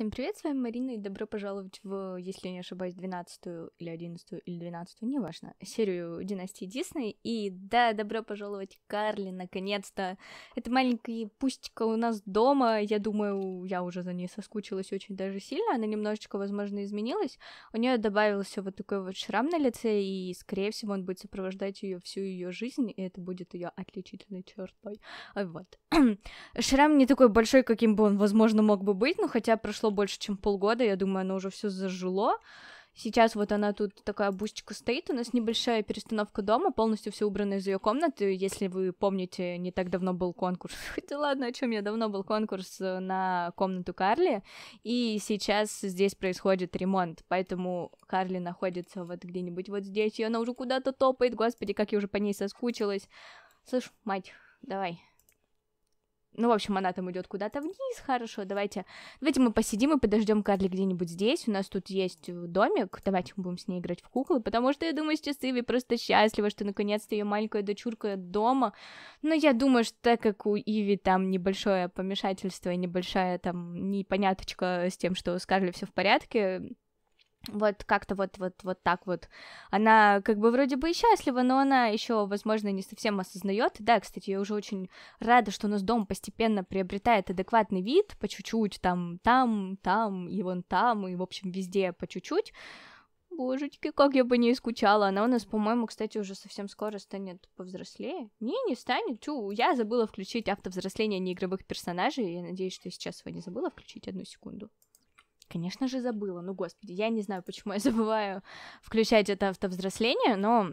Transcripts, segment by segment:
Всем привет, с вами Марина и добро пожаловать в, если я не ошибаюсь, 12 или 11 или 12 неважно, серию Династии Дисней. И да, добро пожаловать Карли, наконец-то. Это маленькая пустика у нас дома, я думаю, я уже за ней соскучилась очень даже сильно, она немножечко, возможно, изменилась. У нее добавился вот такой вот шрам на лице, и, скорее всего, он будет сопровождать ее всю ее жизнь, и это будет ее отличительной чертой. Вот. шрам не такой большой, каким бы он, возможно, мог бы быть, но хотя прошло прошло больше, чем полгода, я думаю, оно уже все зажило. Сейчас вот она тут такая бусечка стоит, у нас небольшая перестановка дома, полностью все убрано из ее комнаты. Если вы помните, не так давно был конкурс. Хотя ладно, о чем я давно был конкурс на комнату Карли, и сейчас здесь происходит ремонт, поэтому Карли находится вот где-нибудь вот здесь, и она уже куда-то топает. Господи, как я уже по ней соскучилась. Слышь, мать, давай, ну, в общем, она там идет куда-то вниз, хорошо, давайте, давайте мы посидим и подождем Карли где-нибудь здесь, у нас тут есть э, домик, давайте мы будем с ней играть в куклы, потому что я думаю, сейчас Иви просто счастлива, что наконец-то ее маленькая дочурка дома, но я думаю, что так как у Иви там небольшое помешательство и небольшая там непоняточка с тем, что с Карли все в порядке, вот как-то вот, вот, вот так вот. Она как бы вроде бы и счастлива, но она еще, возможно, не совсем осознает. Да, кстати, я уже очень рада, что у нас дом постепенно приобретает адекватный вид, по чуть-чуть, там, там, там, и вон там, и, в общем, везде по чуть-чуть. Божечки, как я бы не скучала. Она у нас, по-моему, кстати, уже совсем скоро станет повзрослее. Не, не станет. Чу, я забыла включить автовзросление неигровых персонажей. Я надеюсь, что сейчас не забыла включить одну секунду. Конечно же, забыла. Ну, господи, я не знаю, почему я забываю включать это автовзросление, но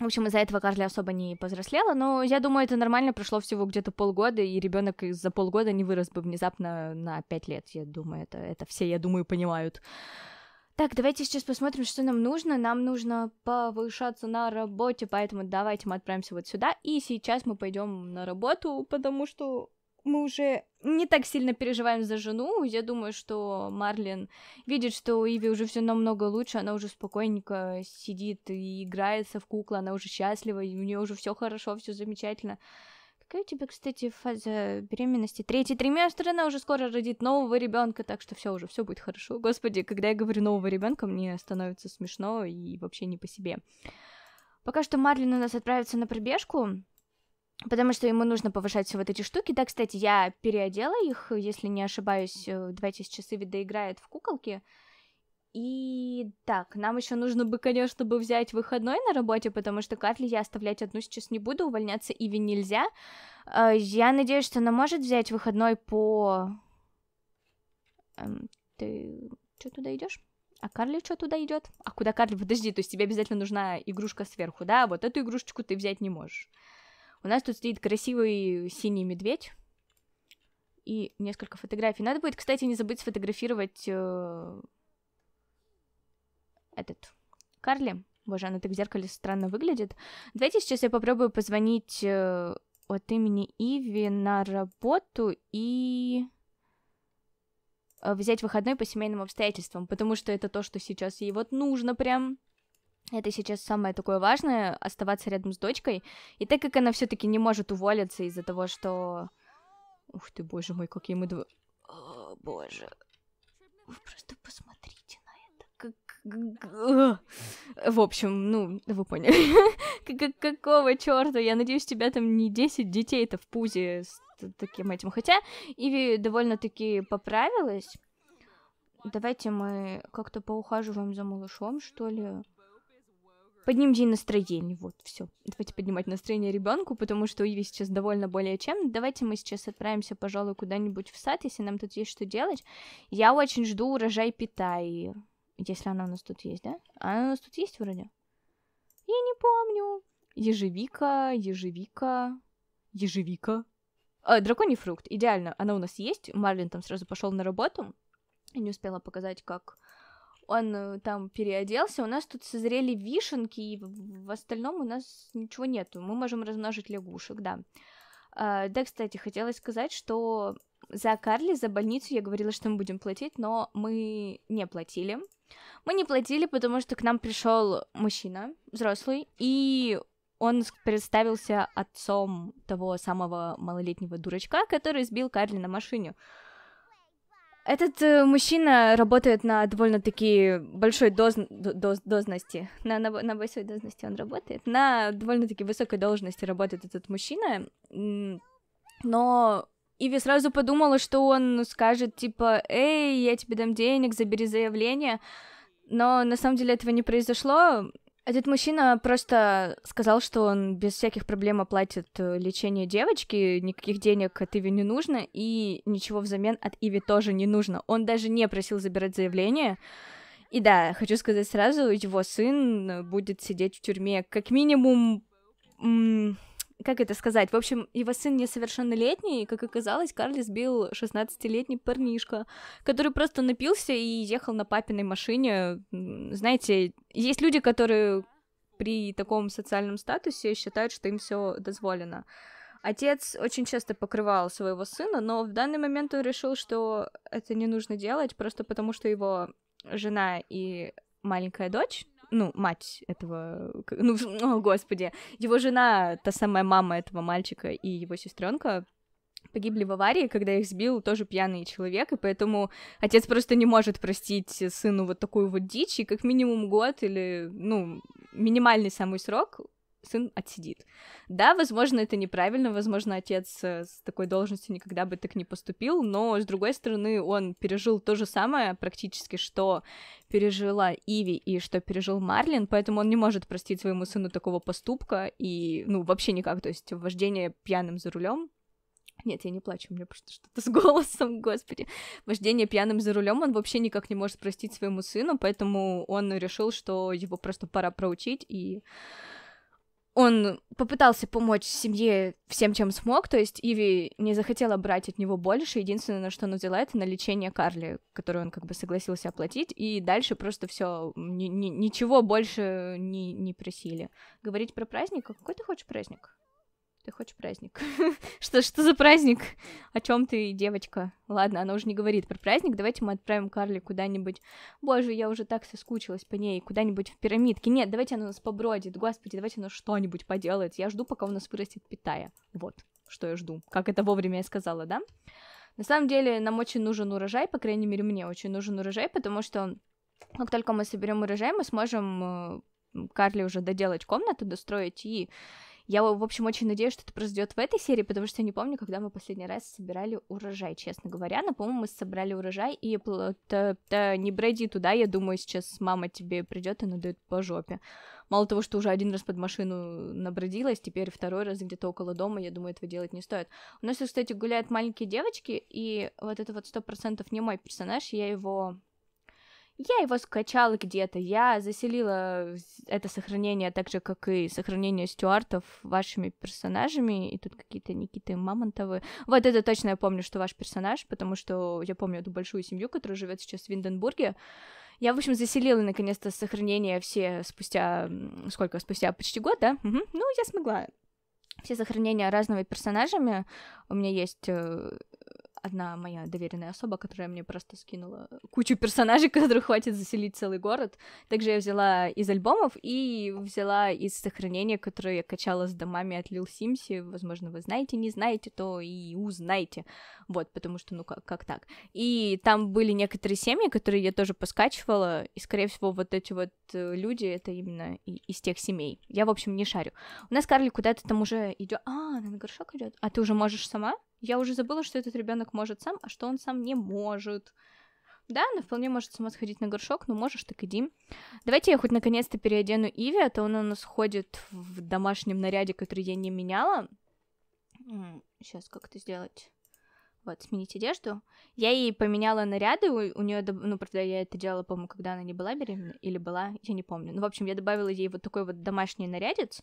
в общем, из-за этого Карли особо не повзрослела, но я думаю, это нормально, прошло всего где-то полгода, и ребенок за полгода не вырос бы внезапно на пять лет, я думаю, это, это все, я думаю, понимают. Так, давайте сейчас посмотрим, что нам нужно. Нам нужно повышаться на работе, поэтому давайте мы отправимся вот сюда. И сейчас мы пойдем на работу, потому что мы уже не так сильно переживаем за жену. Я думаю, что Марлин видит, что у Иви уже все намного лучше, она уже спокойненько сидит и играется в куклу. она уже счастлива, и у нее уже все хорошо, все замечательно. Какая у тебя, кстати, фаза беременности? Третий триместр, она уже скоро родит нового ребенка, так что все уже, все будет хорошо. Господи, когда я говорю нового ребенка, мне становится смешно и вообще не по себе. Пока что Марлин у нас отправится на пробежку, Потому что ему нужно повышать все вот эти штуки. Да, кстати, я переодела их, если не ошибаюсь, э, давайте с часы ведь доиграет в куколке. И так, нам еще нужно бы, конечно, бы взять выходной на работе, потому что Карли я оставлять одну сейчас не буду, увольняться Иви нельзя. Э, я надеюсь, что она может взять выходной по... Эм, ты что туда идешь? А Карли что туда идет? А куда Карли? Подожди, то есть тебе обязательно нужна игрушка сверху, да? А вот эту игрушечку ты взять не можешь. У нас тут стоит красивый синий медведь и несколько фотографий. Надо будет, кстати, не забыть сфотографировать э, этот Карли. Боже, она так в зеркале странно выглядит. Давайте сейчас я попробую позвонить э, от имени Иви на работу и э, взять выходной по семейным обстоятельствам, потому что это то, что сейчас ей вот нужно прям. Это сейчас самое такое важное, оставаться рядом с дочкой. И так как она все таки не может уволиться из-за того, что... Ух ты, боже мой, какие мы два... О, боже. Вы просто посмотрите на это. Как... В общем, ну, вы поняли. какого черта? Я надеюсь, у тебя там не 10 детей-то в пузе с таким этим. Хотя Иви довольно-таки поправилась. Давайте мы как-то поухаживаем за малышом, что ли. Поднимем день настроения, вот, все. Давайте поднимать настроение ребенку, потому что у Иви сейчас довольно более чем. Давайте мы сейчас отправимся, пожалуй, куда-нибудь в сад, если нам тут есть что делать. Я очень жду урожай Питаи, если она у нас тут есть, да? А она у нас тут есть вроде? Я не помню. Ежевика, ежевика, ежевика. А, драконий фрукт, идеально, она у нас есть. Марлин там сразу пошел на работу, не успела показать, как он э, там переоделся, у нас тут созрели вишенки, и в остальном у нас ничего нету, мы можем размножить лягушек, да. А, да, кстати, хотела сказать, что за Карли, за больницу я говорила, что мы будем платить, но мы не платили. Мы не платили, потому что к нам пришел мужчина, взрослый, и он представился отцом того самого малолетнего дурачка, который сбил Карли на машине. Этот э, мужчина работает на довольно-таки большой доз... доз... должности. На, на, на большой должности он работает. На довольно-таки высокой должности работает этот мужчина. Но Иви сразу подумала, что он скажет, типа, «Эй, я тебе дам денег, забери заявление». Но на самом деле этого не произошло. Этот а мужчина просто сказал, что он без всяких проблем оплатит э, лечение девочки, никаких денег от Иви не нужно, и ничего взамен от Иви тоже не нужно. Он даже не просил забирать заявление. И да, хочу сказать сразу, его сын будет сидеть в тюрьме как минимум как это сказать, в общем, его сын несовершеннолетний, и, как оказалось, Карли сбил 16-летний парнишка, который просто напился и ехал на папиной машине. Знаете, есть люди, которые при таком социальном статусе считают, что им все дозволено. Отец очень часто покрывал своего сына, но в данный момент он решил, что это не нужно делать, просто потому что его жена и маленькая дочь ну, мать этого, ну, о, господи, его жена, та самая мама этого мальчика и его сестренка погибли в аварии, когда их сбил тоже пьяный человек, и поэтому отец просто не может простить сыну вот такую вот дичь, и как минимум год или, ну, минимальный самый срок сын отсидит. Да, возможно, это неправильно, возможно, отец э, с такой должностью никогда бы так не поступил, но, с другой стороны, он пережил то же самое практически, что пережила Иви и что пережил Марлин, поэтому он не может простить своему сыну такого поступка и, ну, вообще никак, то есть вождение пьяным за рулем нет, я не плачу, у меня просто что-то с голосом, господи. Вождение пьяным за рулем он вообще никак не может простить своему сыну, поэтому он решил, что его просто пора проучить и он попытался помочь семье всем, чем смог, то есть Иви не захотела брать от него больше, единственное, на что она взяла, это на лечение Карли, которое он как бы согласился оплатить, и дальше просто все ни, ни, ничего больше не, не просили. Говорить про праздник, какой ты хочешь праздник? Ты хочешь праздник? что, что за праздник? О чем ты, девочка? Ладно, она уже не говорит про праздник. Давайте мы отправим Карли куда-нибудь. Боже, я уже так соскучилась по ней. Куда-нибудь в пирамидке. Нет, давайте она у нас побродит. Господи, давайте она что-нибудь поделает. Я жду, пока у нас вырастет питая. Вот, что я жду. Как это вовремя я сказала, да? На самом деле, нам очень нужен урожай, по крайней мере, мне очень нужен урожай, потому что как только мы соберем урожай, мы сможем э, Карли уже доделать комнату, достроить и я, в общем, очень надеюсь, что это произойдет в этой серии, потому что я не помню, когда мы последний раз собирали урожай, честно говоря. Но, по-моему, мы собрали урожай, и то, не броди туда, я думаю, сейчас мама тебе придет и надает по жопе. Мало того, что уже один раз под машину набродилась, теперь второй раз где-то около дома, я думаю, этого делать не стоит. У нас, кстати, гуляют маленькие девочки, и вот это вот сто процентов не мой персонаж, я его я его скачала где-то, я заселила это сохранение так же, как и сохранение стюартов вашими персонажами, и тут какие-то Никиты Мамонтовы. Вот это точно я помню, что ваш персонаж, потому что я помню эту большую семью, которая живет сейчас в Винденбурге. Я, в общем, заселила наконец-то сохранения все спустя... Сколько? Спустя почти год, да? Угу. Ну, я смогла все сохранения разными персонажами. У меня есть э, одна моя доверенная особа, которая мне просто скинула кучу персонажей, которых хватит заселить целый город. Также я взяла из альбомов и взяла из сохранения, которые я качала с домами от Лил Симси. Возможно, вы знаете, не знаете, то и узнаете. Вот, потому что, ну, как, как так. И там были некоторые семьи, которые я тоже поскачивала, и, скорее всего, вот эти вот э, люди, это именно из тех семей. Я, в общем, не шарю. У нас Карли куда-то там уже идет. А, она на горшок идет. А ты уже можешь сама? Я уже забыла, что этот ребенок может сам, а что он сам не может. Да, она вполне может сама сходить на горшок, но можешь, так иди. Давайте я хоть наконец-то переодену Иви, а то он у нас ходит в домашнем наряде, который я не меняла. Сейчас как это сделать? Вот, сменить одежду. Я ей поменяла наряды, у, у нее, ну, правда, я это делала, по-моему, когда она не была беременна, или была, я не помню. Ну, в общем, я добавила ей вот такой вот домашний нарядец,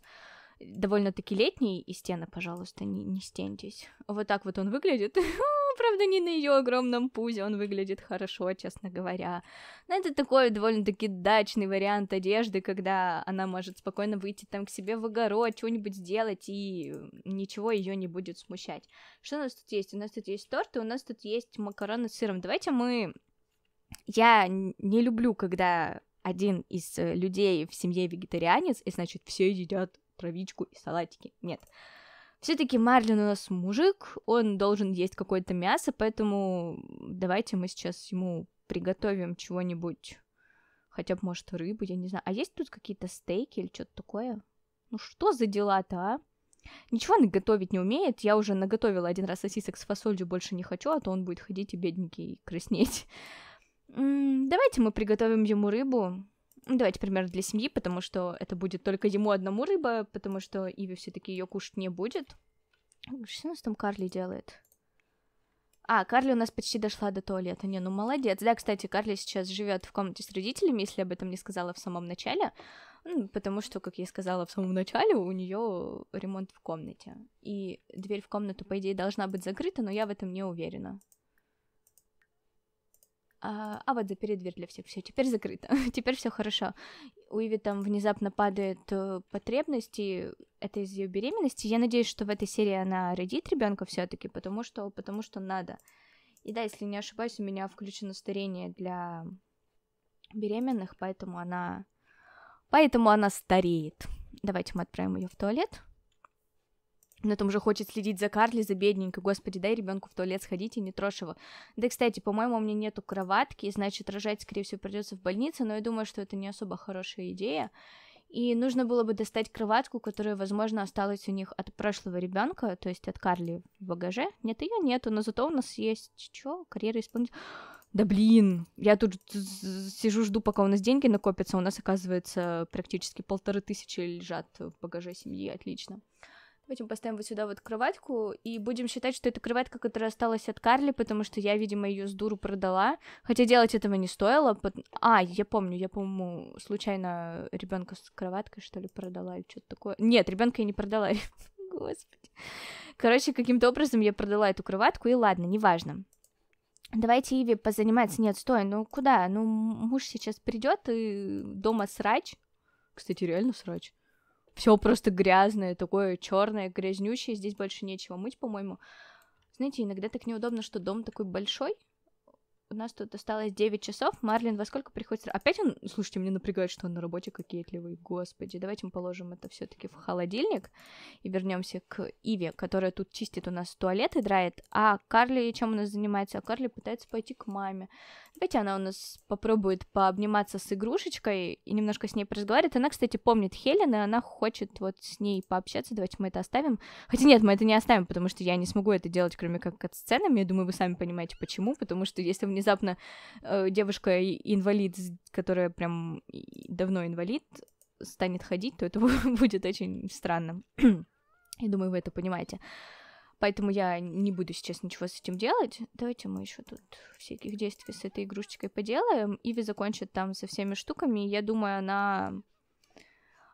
довольно-таки летний, и стены, пожалуйста, не, не стеньтесь. Вот так вот он выглядит. Правда, не на ее огромном пузе он выглядит хорошо, честно говоря. Но это такой довольно-таки дачный вариант одежды, когда она может спокойно выйти там к себе в огород, что-нибудь сделать, и ничего ее не будет смущать. Что у нас тут есть? У нас тут есть торт, и у нас тут есть макароны с сыром. Давайте мы... Я не люблю, когда один из э, людей в семье вегетарианец, и значит, все едят травичку и салатики. Нет. Все-таки Марлин у нас мужик, он должен есть какое-то мясо, поэтому давайте мы сейчас ему приготовим чего-нибудь, хотя бы, может, рыбу, я не знаю. А есть тут какие-то стейки или что-то такое? Ну что за дела-то, а? Ничего он готовить не умеет, я уже наготовила один раз сосисок с фасолью, больше не хочу, а то он будет ходить и бедненький и краснеть. М -м, давайте мы приготовим ему рыбу, ну, давайте пример для семьи, потому что это будет только ему одному рыба, потому что Иви все таки ее кушать не будет. Что у нас там Карли делает? А, Карли у нас почти дошла до туалета. Не, ну молодец. Да, кстати, Карли сейчас живет в комнате с родителями, если об этом не сказала в самом начале. Ну, потому что, как я сказала в самом начале, у нее ремонт в комнате. И дверь в комнату, по идее, должна быть закрыта, но я в этом не уверена. А, а, вот за передверь для всех, все, теперь закрыто, теперь все хорошо. У Иви там внезапно падает э, потребности, это из ее беременности. Я надеюсь, что в этой серии она родит ребенка все-таки, потому что, потому что надо. И да, если не ошибаюсь, у меня включено старение для беременных, поэтому она, поэтому она стареет. Давайте мы отправим ее в туалет на там же хочет следить за Карли, за бедненькой. Господи, дай ребенку в туалет сходить и не трожь его. Да, кстати, по-моему, у меня нету кроватки, значит, рожать, скорее всего, придется в больнице, но я думаю, что это не особо хорошая идея. И нужно было бы достать кроватку, которая, возможно, осталась у них от прошлого ребенка, то есть от Карли в багаже. Нет, ее нету, но зато у нас есть что? Карьера исполнитель. Да блин, я тут сижу, жду, пока у нас деньги накопятся, у нас, оказывается, практически полторы тысячи лежат в багаже семьи, отлично. Давайте мы поставим вот сюда вот кроватку и будем считать, что это кроватка, которая осталась от Карли, потому что я, видимо, ее с дуру продала. Хотя делать этого не стоило. Под... А, я помню, я, по-моему, случайно ребенка с кроваткой, что ли, продала или что-то такое. Нет, ребенка я не продала. Господи. Короче, каким-то образом я продала эту кроватку, и ладно, неважно. Давайте Иви позанимается. Нет, стой, ну куда? Ну, муж сейчас придет и дома срач. Кстати, реально срач все просто грязное, такое черное, грязнющее, здесь больше нечего мыть, по-моему. Знаете, иногда так неудобно, что дом такой большой. У нас тут осталось 9 часов. Марлин во сколько приходит? Опять он, слушайте, меня напрягает, что он на работе кокетливый. Господи, давайте мы положим это все таки в холодильник и вернемся к Иве, которая тут чистит у нас туалет и драет. А Карли чем у нас занимается? А Карли пытается пойти к маме. Давайте она у нас попробует пообниматься с игрушечкой и немножко с ней разговаривает. Она, кстати, помнит Хелен, и она хочет вот с ней пообщаться. Давайте мы это оставим. Хотя нет, мы это не оставим, потому что я не смогу это делать, кроме как от сценами. Я думаю, вы сами понимаете, почему. Потому что если внезапно э, девушка-инвалид, которая прям давно инвалид, станет ходить, то это будет очень странно. Я думаю, вы это понимаете. Поэтому я не буду сейчас ничего с этим делать. Давайте мы еще тут всяких действий с этой игрушечкой поделаем. Иви закончит там со всеми штуками. Я думаю, она...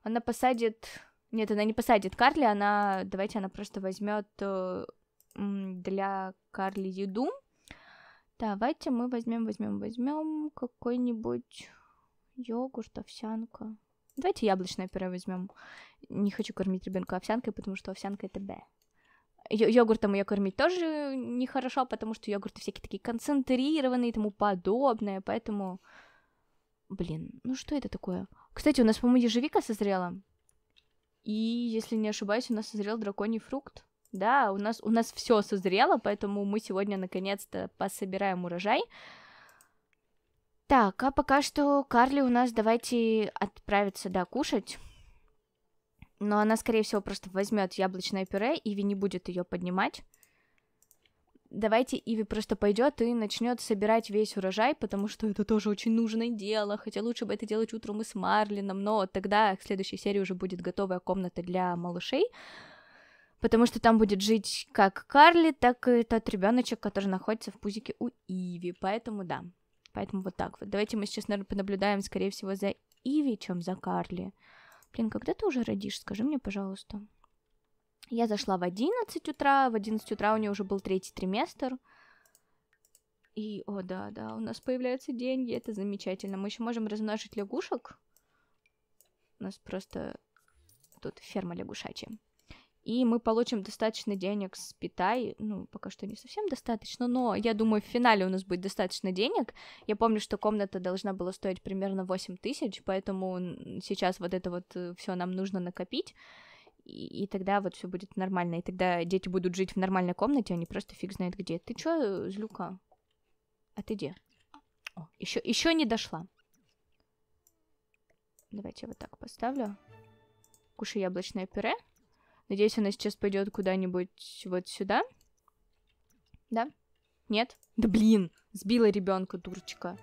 Она посадит... Нет, она не посадит Карли, она... Давайте она просто возьмет э, для Карли еду. Давайте мы возьмем, возьмем, возьмем какой-нибудь йогурт, овсянка. Давайте яблочное пюре возьмем. Не хочу кормить ребенка овсянкой, потому что овсянка это Б йогуртом ее кормить тоже нехорошо, потому что йогурты всякие такие концентрированные и тому подобное, поэтому... Блин, ну что это такое? Кстати, у нас, по-моему, ежевика созрела. И, если не ошибаюсь, у нас созрел драконий фрукт. Да, у нас, у нас все созрело, поэтому мы сегодня наконец-то пособираем урожай. Так, а пока что Карли у нас давайте отправиться, да, кушать но она, скорее всего, просто возьмет яблочное пюре, Иви не будет ее поднимать. Давайте Иви просто пойдет и начнет собирать весь урожай, потому что это тоже очень нужное дело, хотя лучше бы это делать утром и с Марлином, но тогда к следующей серии уже будет готовая комната для малышей, потому что там будет жить как Карли, так и тот ребеночек, который находится в пузике у Иви, поэтому да, поэтому вот так вот. Давайте мы сейчас, наверное, понаблюдаем, скорее всего, за Иви, чем за Карли блин, когда ты уже родишь, скажи мне, пожалуйста. Я зашла в 11 утра, в 11 утра у нее уже был третий триместр. И, о да, да, у нас появляются деньги, это замечательно. Мы еще можем размножить лягушек. У нас просто тут ферма лягушачья и мы получим достаточно денег с Питай, ну, пока что не совсем достаточно, но я думаю, в финале у нас будет достаточно денег. Я помню, что комната должна была стоить примерно 8 тысяч, поэтому сейчас вот это вот э, все нам нужно накопить, и, и тогда вот все будет нормально, и тогда дети будут жить в нормальной комнате, они а просто фиг знает где. Ты чё, э, Злюка? А ты где? еще, еще не дошла. Давайте я вот так поставлю. Кушай яблочное пюре. Надеюсь, она сейчас пойдет куда-нибудь вот сюда. Да? Нет? Да блин! Сбила ребенка, дурочка.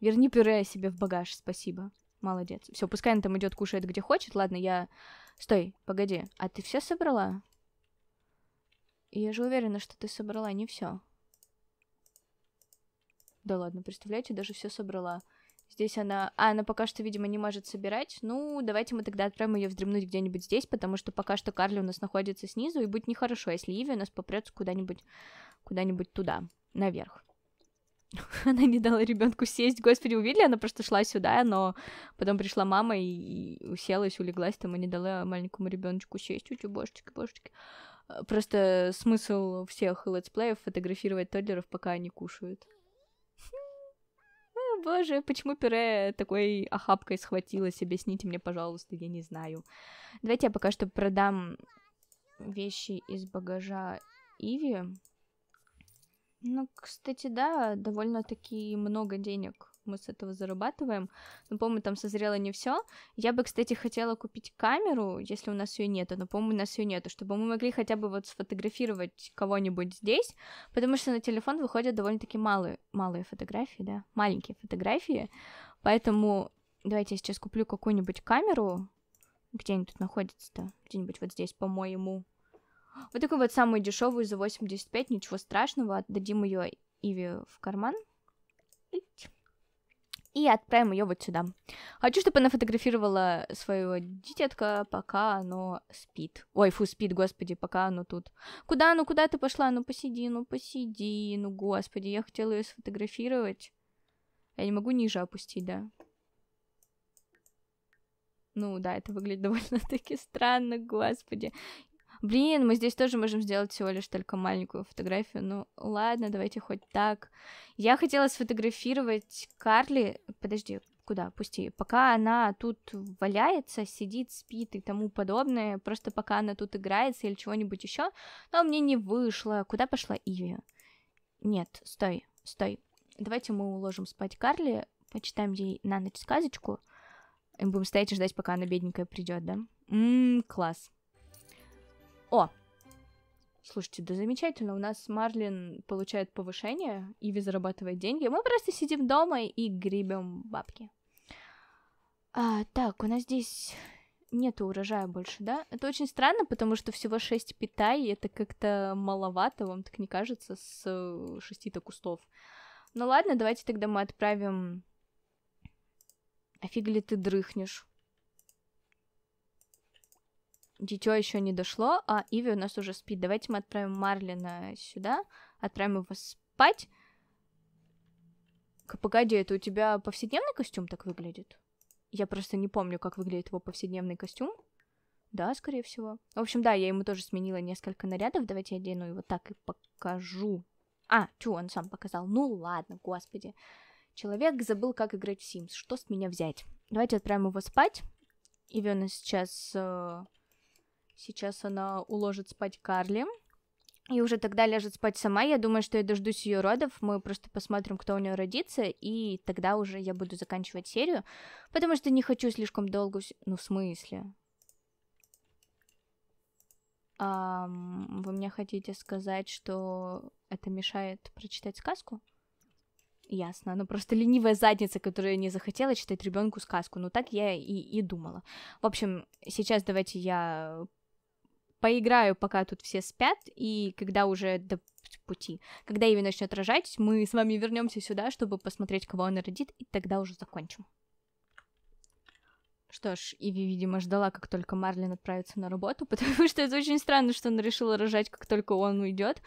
Верни пюре себе в багаж, спасибо. Молодец. Все, пускай она там идет, кушает где хочет. Ладно, я... Стой, погоди. А ты все собрала? Я же уверена, что ты собрала не все. Да ладно, представляете, даже все собрала. Здесь она... А, она пока что, видимо, не может собирать. Ну, давайте мы тогда отправим ее вздремнуть где-нибудь здесь, потому что пока что Карли у нас находится снизу, и будет нехорошо, если Иви у нас попрется куда-нибудь куда-нибудь туда, наверх. Она не дала ребенку сесть. Господи, увидели, она просто шла сюда, но потом пришла мама и, и уселась, улеглась там и не дала маленькому ребеночку сесть. Тю-тю, божечки, божечки. Э, просто смысл всех летсплеев фотографировать тоддлеров, пока они кушают боже, почему пюре такой охапкой схватилось? Объясните мне, пожалуйста, я не знаю. Давайте я пока что продам вещи из багажа Иви. Ну, кстати, да, довольно-таки много денег мы с этого зарабатываем. Но, ну, по-моему, там созрело не все. Я бы, кстати, хотела купить камеру, если у нас ее нету, но, по-моему, у нас ее нету, чтобы мы могли хотя бы вот сфотографировать кого-нибудь здесь, потому что на телефон выходят довольно-таки малые, малые фотографии, да, маленькие фотографии, поэтому давайте я сейчас куплю какую-нибудь камеру, где они тут находятся-то, где-нибудь вот здесь, по-моему, вот такую вот самую дешевую за 85, ничего страшного, отдадим ее Иве в карман. Ить и отправим ее вот сюда. Хочу, чтобы она фотографировала своего дитятка, пока оно спит. Ой, фу, спит, господи, пока оно тут. Куда, ну куда ты пошла? Ну посиди, ну посиди, ну господи, я хотела ее сфотографировать. Я не могу ниже опустить, да? Ну да, это выглядит довольно-таки странно, господи блин, мы здесь тоже можем сделать всего лишь только маленькую фотографию, ну ладно, давайте хоть так. Я хотела сфотографировать Карли, подожди, куда, пусти, пока она тут валяется, сидит, спит и тому подобное, просто пока она тут играется или чего-нибудь еще, но мне не вышло, куда пошла Иви? Нет, стой, стой, давайте мы уложим спать Карли, почитаем ей на ночь сказочку, и будем стоять и ждать, пока она бедненькая придет, да? Ммм, класс. О! Слушайте, да замечательно, у нас Марлин получает повышение, и зарабатывает деньги, мы просто сидим дома и гребем бабки. А, так, у нас здесь нет урожая больше, да? Это очень странно, потому что всего 6 питай, это как-то маловато, вам так не кажется, с 6-то э, кустов. Ну ладно, давайте тогда мы отправим... Офиг ли ты дрыхнешь? Дитё еще не дошло, а Иви у нас уже спит. Давайте мы отправим Марлина сюда, отправим его спать. Погоди, это у тебя повседневный костюм так выглядит? Я просто не помню, как выглядит его повседневный костюм. Да, скорее всего. В общем, да, я ему тоже сменила несколько нарядов. Давайте я одену его так и покажу. А, чё, он сам показал. Ну ладно, господи. Человек забыл, как играть в Sims. Что с меня взять? Давайте отправим его спать. Иви у нас сейчас э, Сейчас она уложит спать Карли. И уже тогда ляжет спать сама. Я думаю, что я дождусь ее родов. Мы просто посмотрим, кто у нее родится. И тогда уже я буду заканчивать серию. Потому что не хочу слишком долго... Ну, в смысле? А, вы мне хотите сказать, что это мешает прочитать сказку? Ясно. Ну, просто ленивая задница, которая не захотела читать ребенку сказку. Ну, так я и, и думала. В общем, сейчас давайте я поиграю, пока тут все спят, и когда уже до пути, когда Иви начнет рожать, мы с вами вернемся сюда, чтобы посмотреть, кого она родит, и тогда уже закончим. Что ж, Иви, видимо, ждала, как только Марлин отправится на работу, потому что это очень странно, что она решила рожать, как только он уйдет.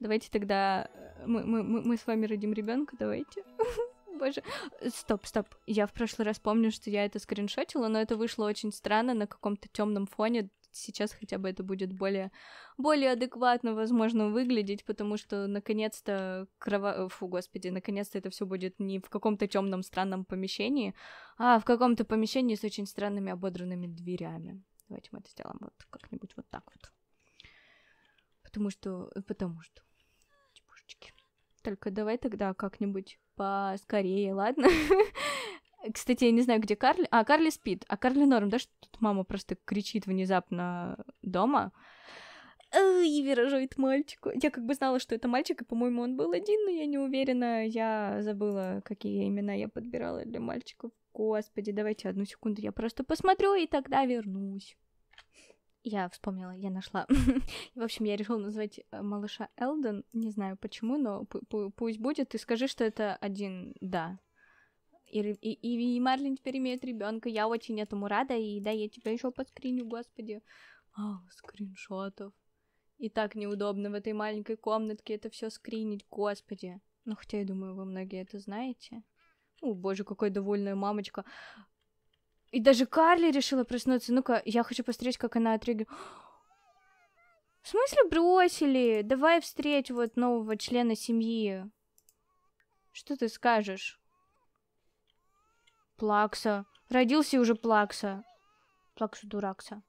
Давайте тогда э, мы, мы, мы, мы с вами родим ребенка, давайте. Боже. Э, стоп, стоп. Я в прошлый раз помню, что я это скриншотила, но это вышло очень странно на каком-то темном фоне сейчас хотя бы это будет более, более адекватно, возможно, выглядеть, потому что наконец-то крова... Фу, господи, наконец-то это все будет не в каком-то темном странном помещении, а в каком-то помещении с очень странными ободранными дверями. Давайте мы это сделаем вот как-нибудь вот так вот. Потому что... Э, потому что... Типушечки. Только давай тогда как-нибудь поскорее, ладно? Кстати, я не знаю, где Карли. А, Карли спит. А Карли норм, да? Что тут мама просто кричит внезапно дома. И виражует мальчику. Я как бы знала, что это мальчик, и, по-моему, он был один, но я не уверена. Я забыла, какие имена я подбирала для мальчиков. Господи, давайте одну секунду, я просто посмотрю и тогда вернусь. Я вспомнила, я нашла. В общем, я решила назвать э, малыша Элден. Не знаю почему, но пусть будет. И скажи, что это один да. И, и, и, и Марлин теперь имеет ребенка. Я очень этому рада. И да, я тебя еще подскриню, господи. А, скриншотов. И так неудобно в этой маленькой комнатке это все скринить, господи. Ну, хотя я думаю, вы многие это знаете. О, боже, какая довольная мамочка. И даже Карли решила проснуться. Ну-ка, я хочу посмотреть, как она отреагирует. В смысле бросили? Давай встреть вот нового члена семьи. Что ты скажешь? Плакса. Родился уже Плакса. Плакса дуракса.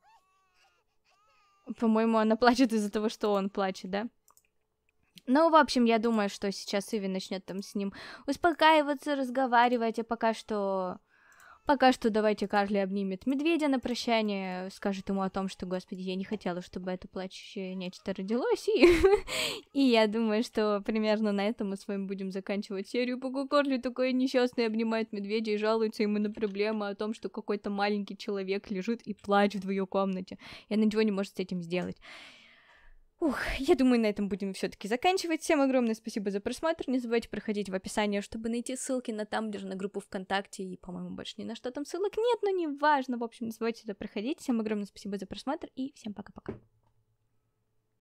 По-моему, она плачет из-за того, что он плачет, да? Ну, в общем, я думаю, что сейчас Иви начнет там с ним успокаиваться, разговаривать, а пока что Пока что давайте Карли обнимет медведя на прощание, скажет ему о том, что, господи, я не хотела, чтобы это плачущее нечто родилось, и, и я думаю, что примерно на этом мы с вами будем заканчивать серию, пока Карли такой несчастный обнимает медведя и жалуется ему на проблемы о том, что какой-то маленький человек лежит и плачет в ее комнате, и она ничего не может с этим сделать. Ух, я думаю, на этом будем все-таки заканчивать. Всем огромное спасибо за просмотр. Не забывайте проходить в описание, чтобы найти ссылки на там Тамблер, на группу ВКонтакте и, по-моему, больше ни на что там ссылок нет, но не важно. В общем, не забывайте туда проходить. Всем огромное спасибо за просмотр и всем пока-пока.